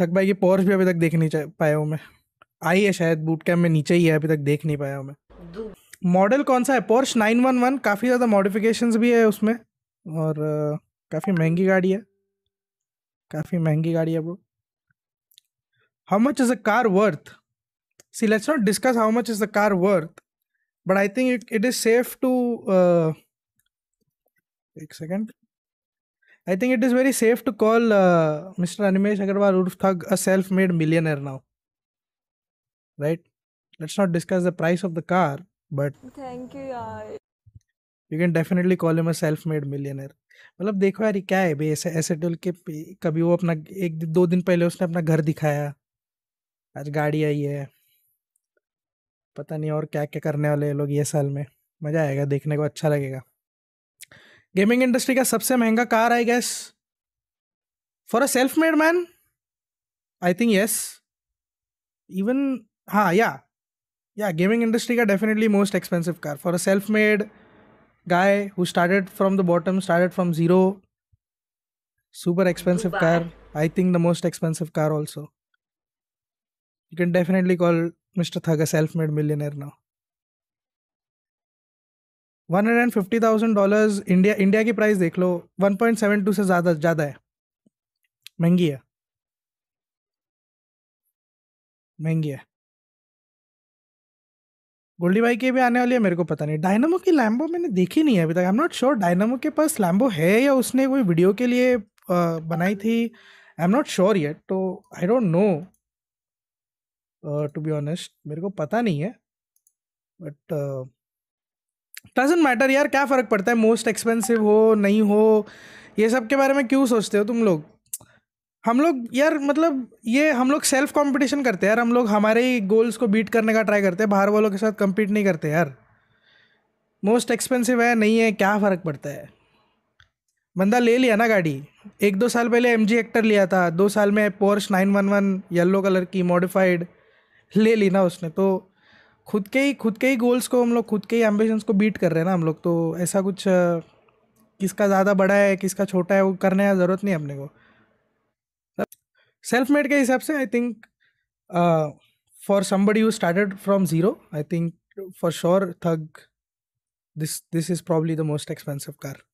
थक भाई की पोर्स भी अभी तक देख नहीं पाया हूँ मैं आई है शायद बूट कैम्प में नीचे ही है अभी तक देख नहीं पाया हूँ मैं मॉडल कौन सा है पोर्स नाइन वन वन काफ़ी ज़्यादा मॉडिफिकेशन भी है उसमें और काफ़ी महंगी गाड़ी है काफ़ी महंगी गाड़ी है वो how much is a car worth see let's not discuss how much is the car worth but I think it is safe to एक second I think it is very safe to call mister Animesh Agrawal उर्फ Thug a self made millionaire now right let's not discuss the price of the car but thank you you can definitely call em a self made millionaire मतलब देखो यार क्या है भाई ऐसे ऐसे toll तो के कभी वो अपना एक दो दिन पहले उसने अपना घर दिखाया आज गाड़ी आई है पता नहीं और क्या क्या करने वाले लोग ये साल में मजा आएगा देखने को अच्छा लगेगा गेमिंग इंडस्ट्री का सबसे महंगा car I guess for a self made man I think yes even हाँ या या गेमिंग इंडस्ट्री का definitely most expensive car for a self made guy who started from the bottom started from zero super expensive car I think the most expensive car also you can definitely call mister Thug a self made millionaire now one hundred and fifty thousand dollars India India की price देख लो one point seven two से ज़्यादा ज़्यादा है महंगी है महंगी है गोल्डी भाई की भी आने वाली है मेरे को पता नहीं डायनामो की लैम्बो मैंने देखी नहीं है अभी तक I am not sure Dynamo के पास लैम्बो है या उसने कोई वीडियो के लिए बनाई थी I am not sure yet तो I don't know to be honest मेरे को पता नहीं है बट डजेंट मैटर यार क्या फ़र्क पड़ता है मोस्ट एक्सपेंसिव हो नहीं हो ये सब के बारे में क्यों सोचते हो तुम लोग हम लोग यार मतलब ये हम लोग सेल्फ कंपटीशन करते हैं यार हम लोग हमारे ही गोल्स को बीट करने का ट्राई करते हैं बाहर वालों के साथ कम्पीट नहीं करते यार मोस्ट एक्सपेंसिव है नहीं है क्या फ़र्क पड़ता है बंदा ले लिया ना गाड़ी एक दो साल पहले एम जी एक्टर लिया था दो साल में Porsche nine one one yellow colour की मॉडिफाइड ले ली ना उसने तो खुद के ही खुद के ही गोल्स को हम लोग खुद के ही एम्बिशंस को बीट कर रहे हैं ना हम लोग तो ऐसा कुछ किसका ज़्यादा बड़ा है किसका छोटा है वो करने की ज़रूरत नहीं अपने को सेल्फ मेड के हिसाब से I think for somebody you started from zero I think for sure Thug this this is probably the most expensive car